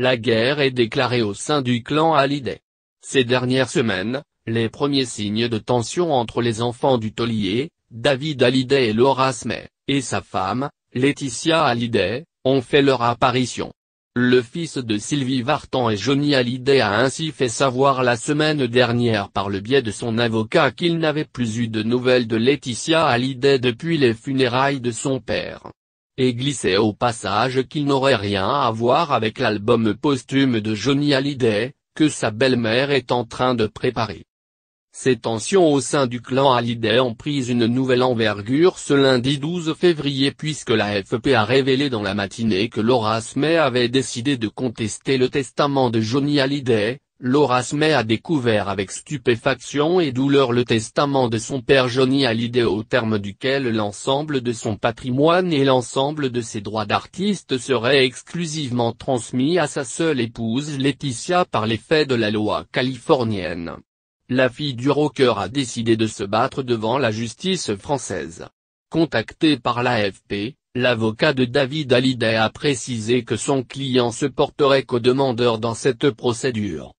La guerre est déclarée au sein du clan Hallyday. Ces dernières semaines, les premiers signes de tension entre les enfants du taulier, David Hallyday et Laura Smith, et sa femme, Laetitia Hallyday, ont fait leur apparition. Le fils de Sylvie Vartan et Johnny Hallyday a ainsi fait savoir la semaine dernière par le biais de son avocat qu'il n'avait plus eu de nouvelles de Laetitia Hallyday depuis les funérailles de son père et glissait au passage qu'il n'aurait rien à voir avec l'album posthume de Johnny Hallyday, que sa belle-mère est en train de préparer. Ces tensions au sein du clan Hallyday ont pris une nouvelle envergure ce lundi 12 février puisque la FP a révélé dans la matinée que Laura Smith avait décidé de contester le testament de Johnny Hallyday, Laura Smey a découvert avec stupéfaction et douleur le testament de son père Johnny Hallyday au terme duquel l'ensemble de son patrimoine et l'ensemble de ses droits d'artiste seraient exclusivement transmis à sa seule épouse Laetitia par l'effet de la loi californienne. La fille du rocker a décidé de se battre devant la justice française. Contactée par l'AFP, L'avocat de David Hallyday a précisé que son client se porterait qu'au demandeur dans cette procédure.